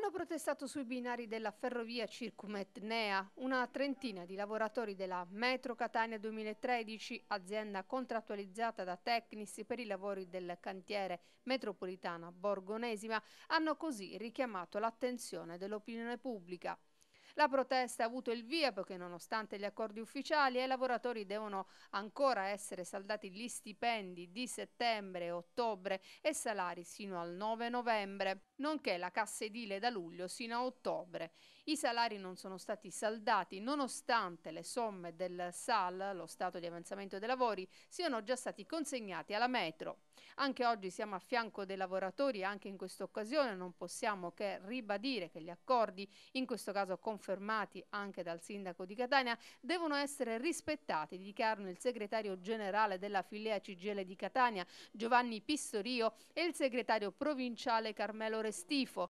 Hanno protestato sui binari della ferrovia Circumetnea una trentina di lavoratori della Metro Catania 2013, azienda contrattualizzata da Tecnis per i lavori del cantiere metropolitana borgonesima, hanno così richiamato l'attenzione dell'opinione pubblica. La protesta ha avuto il via perché nonostante gli accordi ufficiali ai lavoratori devono ancora essere saldati gli stipendi di settembre, e ottobre e salari sino al 9 novembre, nonché la cassa edile da luglio sino a ottobre. I salari non sono stati saldati nonostante le somme del SAL, lo stato di avanzamento dei lavori, siano già stati consegnati alla metro. Anche oggi siamo a fianco dei lavoratori e anche in questa occasione non possiamo che ribadire che gli accordi, in questo caso confermati, confermati anche dal sindaco di Catania, devono essere rispettati, dichiarano il segretario generale della filea CGL di Catania Giovanni Pistorio e il segretario provinciale Carmelo Restifo.